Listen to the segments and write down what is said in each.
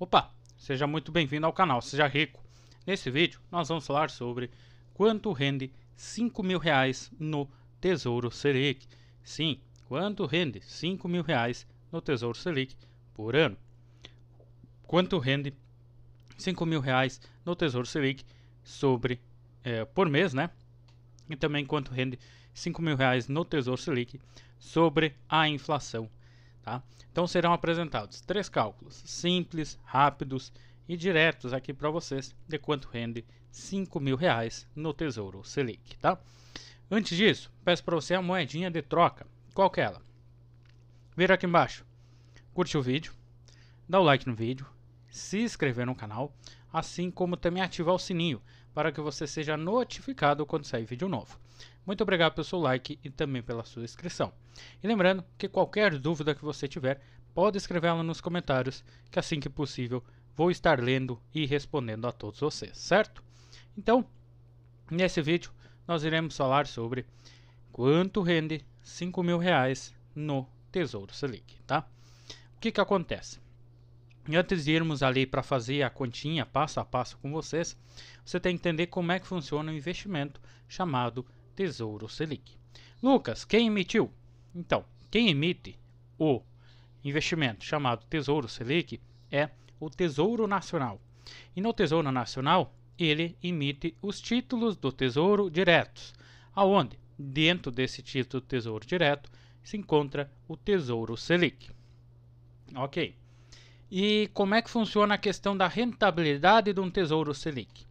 Opa, seja muito bem-vindo ao canal Seja Rico. Nesse vídeo nós vamos falar sobre quanto rende 5 mil reais no Tesouro Selic. Sim, quanto rende 5 mil reais no Tesouro Selic por ano? Quanto rende 5 mil reais no Tesouro Selic sobre, é, por mês, né? E também quanto rende 5 mil reais no Tesouro Selic sobre a inflação Tá? Então serão apresentados três cálculos simples, rápidos e diretos aqui para vocês de quanto rende R$ mil reais no Tesouro Selic. Tá? Antes disso, peço para você a moedinha de troca. Qual que é ela? Vira aqui embaixo. Curte o vídeo, dá o like no vídeo, se inscrever no canal, assim como também ativar o sininho para que você seja notificado quando sair vídeo novo. Muito obrigado pelo seu like e também pela sua inscrição. E lembrando que qualquer dúvida que você tiver, pode escrevê-la nos comentários, que assim que possível vou estar lendo e respondendo a todos vocês, certo? Então, nesse vídeo nós iremos falar sobre quanto rende 5 mil reais no Tesouro Selic, tá? O que que acontece? Antes de irmos ali para fazer a continha passo a passo com vocês, você tem que entender como é que funciona o um investimento chamado Tesouro Selic. Lucas, quem emitiu? Então, quem emite o investimento chamado Tesouro Selic é o Tesouro Nacional. E no Tesouro Nacional, ele emite os títulos do Tesouro diretos, aonde dentro desse título Tesouro direto se encontra o Tesouro Selic. OK. E como é que funciona a questão da rentabilidade de um Tesouro Selic?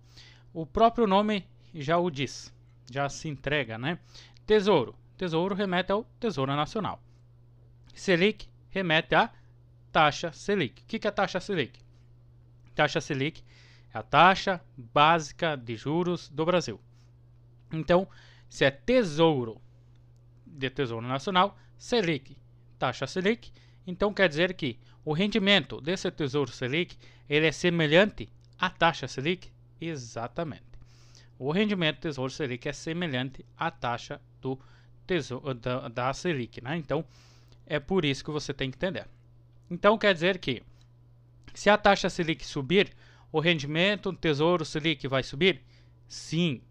O próprio nome já o diz já se entrega, né? Tesouro. Tesouro remete ao Tesouro Nacional. Selic remete à taxa Selic. O que, é a taxa Selic? Taxa Selic é a taxa básica de juros do Brasil. Então, se é tesouro de Tesouro Nacional, Selic, taxa Selic, então quer dizer que o rendimento desse Tesouro Selic ele é semelhante à taxa Selic? Exatamente o rendimento do Tesouro Selic é semelhante à taxa do tesouro, eh, da, da Selic. Né? Então, é por isso que você tem que entender. Então, quer dizer que se a taxa Selic subir, o rendimento do Tesouro Selic vai subir? Sim.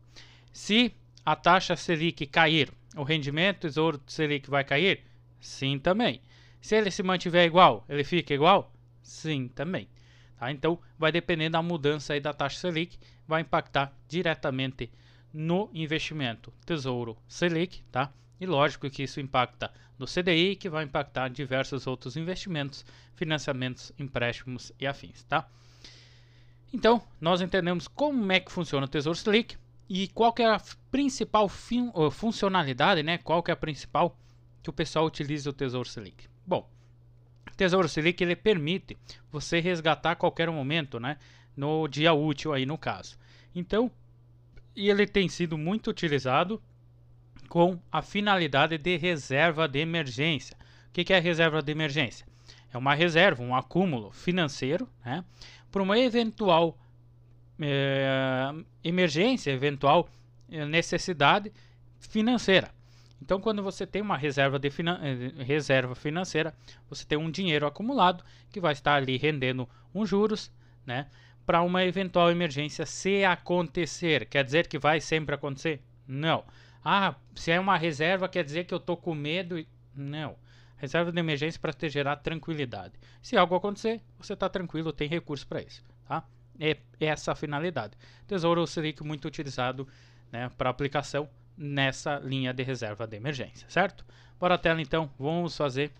Se a taxa Selic cair, o rendimento do Tesouro Selic vai cair? Sim, também. Se ele se mantiver igual, ele fica igual? Sim, também. Tá? Então, vai depender da mudança aí da taxa Selic, vai impactar diretamente no investimento Tesouro Selic, tá? E lógico que isso impacta no CDI, que vai impactar diversos outros investimentos, financiamentos, empréstimos e afins, tá? Então, nós entendemos como é que funciona o Tesouro Selic e qual que é a principal eh, funcionalidade, né? Qual que é a principal que o pessoal utiliza o Tesouro Selic. Bom, Tesouro Selic ele permite você resgatar a qualquer momento, né? No dia útil aí no caso. Então, e ele tem sido muito utilizado com a finalidade de reserva de emergência. O que, que é reserva de emergência? É uma reserva, um acúmulo financeiro, né? Para uma eventual eh, emergência, eventual eh, necessidade financeira. Então, quando você tem uma reserva, finan eh, reserva financeira, você tem um dinheiro acumulado que vai estar ali rendendo um juros, né? Para uma eventual emergência, se acontecer. Quer dizer que vai sempre acontecer? Não. Ah, se é uma reserva, quer dizer que eu tô com medo? E... Não. Reserva de emergência para te gerar tranquilidade. Se algo acontecer, você está tranquilo, tem recurso para isso, tá? É, é essa a finalidade. Tesouro Selic é muito utilizado né, para aplicação nessa linha de reserva de emergência, certo? Bora a tela então, vamos fazer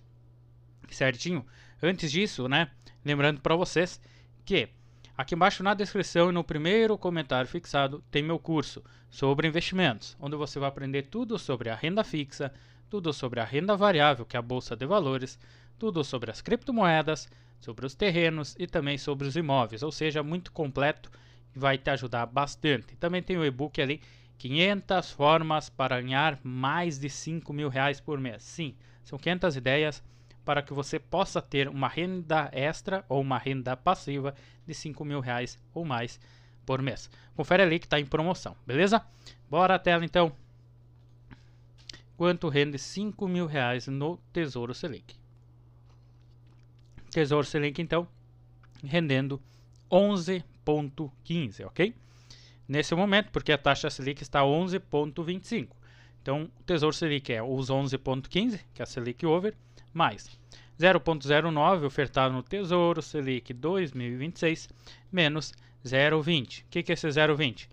certinho. Antes disso, né, lembrando para vocês que aqui embaixo na descrição e no primeiro comentário fixado tem meu curso sobre investimentos, onde você vai aprender tudo sobre a renda fixa, tudo sobre a renda variável, que é a bolsa de valores, tudo sobre as criptomoedas, sobre os terrenos e também sobre os imóveis, ou seja, muito completo e vai te ajudar bastante. Também tem o e-book ali 500 formas para ganhar mais de 5 mil reais por mês. Sim, são 500 ideias para que você possa ter uma renda extra ou uma renda passiva de 5 mil reais ou mais por mês. Confere ali que está em promoção, beleza? Bora a tela então. Quanto rende 5 mil reais no Tesouro Selic? Tesouro Selic então rendendo 11,15, ok? nesse momento, porque a taxa Selic está 11,25. Então, o Tesouro Selic é os 11,15, que é a Selic over, mais 0,09 ofertado no Tesouro Selic 2026, menos 0,20. O que, que é esse 0,20?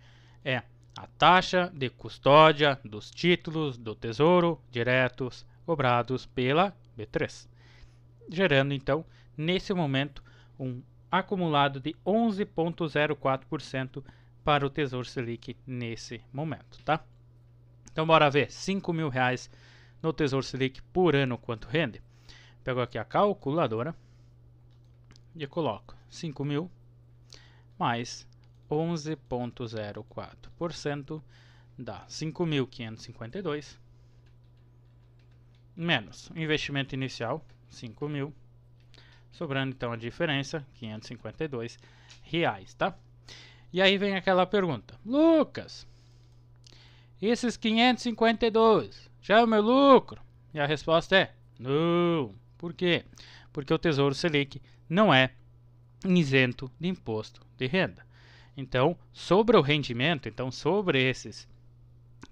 É a taxa de custódia dos títulos do Tesouro diretos cobrados pela B3, gerando então, nesse momento, um acumulado de 11,04% para o Tesouro Selic nesse momento, tá? Então bora ver, 5 mil reais no Tesouro Selic por ano quanto rende. Pego aqui a calculadora e coloco 5 mil mais 11,04% dá 5.552 menos o investimento inicial 5 mil, sobrando então a diferença 552 reais, tá? E aí vem aquela pergunta: Lucas, esses 552 já é o meu lucro? E a resposta é: não. Por quê? Porque o Tesouro Selic não é isento de imposto de renda. Então, sobre o rendimento, então sobre esses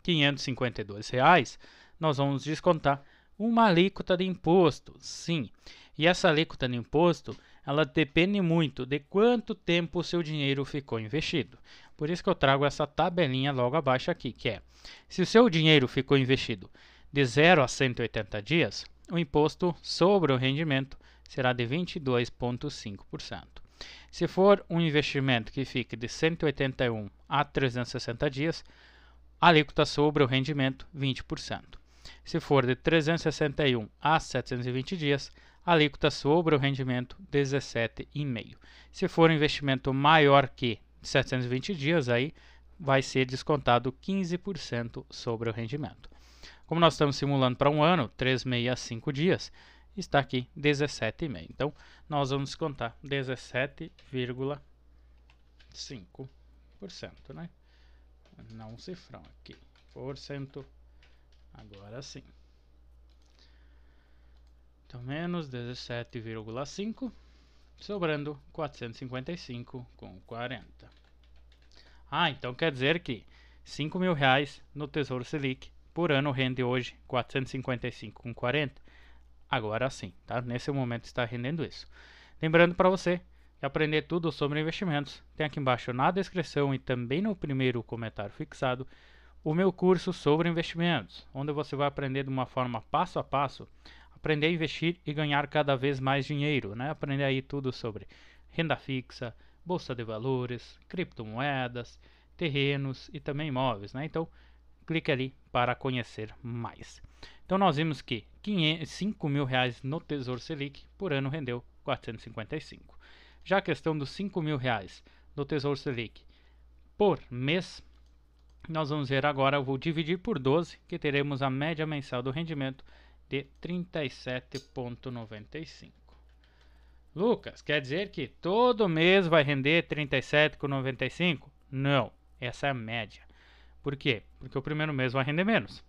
552 reais, nós vamos descontar uma alíquota de imposto, sim. E essa alíquota de imposto ela depende muito de quanto tempo o seu dinheiro ficou investido. Por isso que eu trago essa tabelinha logo abaixo aqui, que é: se o seu dinheiro ficou investido de 0 a 180 dias, o imposto sobre o rendimento será de 22,5%. Se for um investimento que fique de 181 a 360 dias, a alíquota sobre o rendimento 20%. Se for de 361 a 720 dias, alíquota sobre o rendimento 17,5%. Se for um investimento maior que 720 dias, aí vai ser descontado 15% sobre o rendimento. Como nós estamos simulando para um ano, 365 dias, está aqui 17,5. Então, nós vamos descontar 17,5%. Né? Não cifrão aqui. Por cento. Agora sim. Então, menos 17,5, sobrando 455,40. com Ah, então quer dizer que 5 mil reais no Tesouro Selic por ano rende hoje 455,40? com Agora sim, tá? Nesse momento está rendendo isso. Lembrando para você que aprender tudo sobre investimentos tem aqui embaixo na descrição e também no primeiro comentário fixado o meu curso sobre investimentos, onde você vai aprender de uma forma passo a passo aprender a investir e ganhar cada vez mais dinheiro, né? Aprender aí tudo sobre renda fixa, bolsa de valores, criptomoedas, terrenos e também imóveis, né? Então, clique ali para conhecer mais. Então, nós vimos que 5 mil reais no Tesouro Selic por ano rendeu 455. Já a questão dos 5 mil reais no Tesouro Selic por mês, nós vamos ver agora, eu vou dividir por 12, que teremos a média mensal do rendimento de 37,95. Lucas, quer dizer que todo mês vai render 37,95? Não, essa é a média. Por quê? Porque o primeiro mês vai render menos,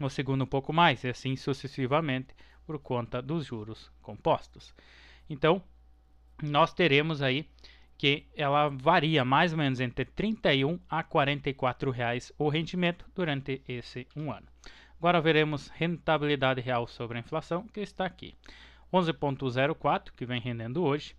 o segundo um pouco mais, e assim sucessivamente, por conta dos juros compostos. Então, nós teremos aí que ela varia mais ou menos entre 31 a 44 reais o rendimento durante esse um ano. Agora veremos rentabilidade real sobre a inflação, que está aqui. 11.04, que vem rendendo hoje,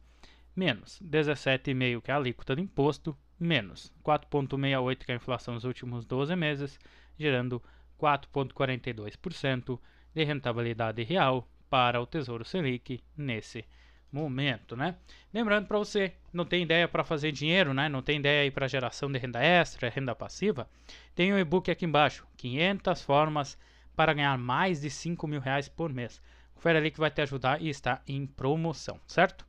menos 17,5, que é a alíquota de imposto, menos 4,68, que é a inflação nos últimos 12 meses, gerando 4,42% de rentabilidade real para o Tesouro Selic nesse momento, né? Lembrando para você, não tem ideia para fazer dinheiro, né? Não tem ideia aí para geração de renda extra, renda passiva? Tem um e-book aqui embaixo, 500 formas para ganhar mais de 5 mil reais por mês. Confere ali que vai te ajudar e está em promoção, certo?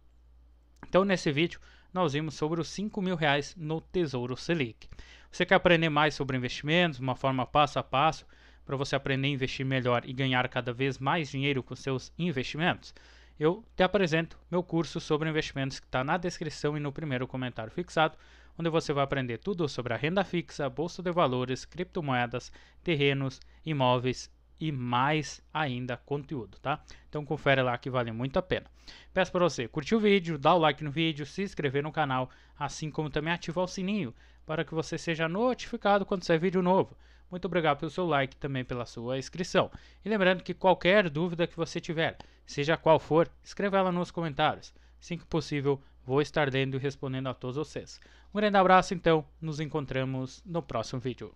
Então nesse vídeo nós vimos sobre os 5 mil reais no Tesouro Selic. Você quer aprender mais sobre investimentos, uma forma passo a passo para você aprender a investir melhor e ganhar cada vez mais dinheiro com seus investimentos? eu te apresento meu curso sobre investimentos que está na descrição e no primeiro comentário fixado, onde você vai aprender tudo sobre a renda fixa, bolsa de valores, criptomoedas, terrenos, imóveis e mais ainda conteúdo, tá? Então confere lá que vale muito a pena. Peço para você curtir o vídeo, dar o like no vídeo, se inscrever no canal, assim como também ativar o sininho para que você seja notificado quando sair vídeo novo. Muito obrigado pelo seu like e também pela sua inscrição. E lembrando que qualquer dúvida que você tiver, seja qual for, escreva ela nos comentários. Assim que possível, vou estar lendo e respondendo a todos vocês. Um grande abraço então, nos encontramos no próximo vídeo.